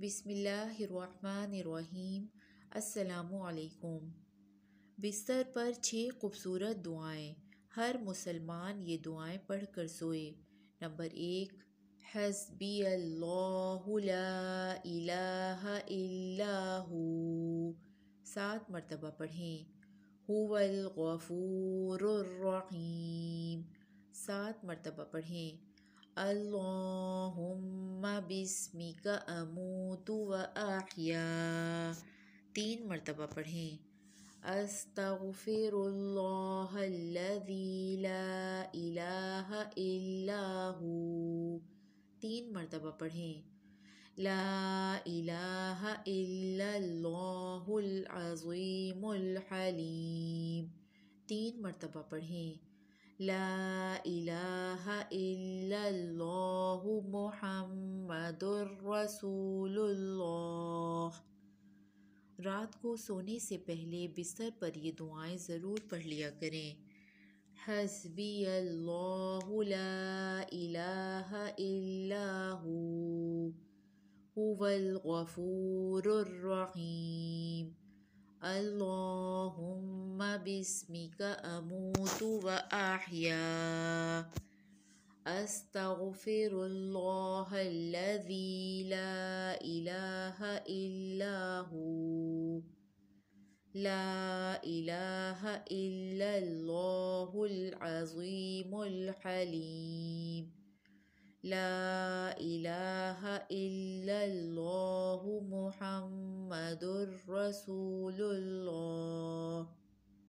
بسم اللہ الرحمن الرحیم السلام علیکم بستر پر چھ خوبصورت دعائیں ہر مسلمان یہ دعائیں پڑھ کر سوئے نمبر ایک حسبی اللہ لا الہ الا ہو سات مرتبہ پڑھیں الغفور الرحیم سات مرتبہ پڑھیں اللہ بسمی کا اموت و احیا تین مرتبہ پڑھیں استغفر اللہ لا الہ الا ہو تین مرتبہ پڑھیں لا الہ الا اللہ العظیم الحلیم تین مرتبہ پڑھیں لا محمد الرسول لسول رات کو سونے سے پہلے بستر پر یہ دعائیں ضرور پڑھ لیا کریں حسبی اللہ لا الہ الا ہو هو الغفور الرحیم اللہ اللهم باسمك أموت وأحيا أستغفر الله الذي لا إله إلا هو لا إله إلا الله العظيم الحليم لا إله إلا الله محمد رسول الله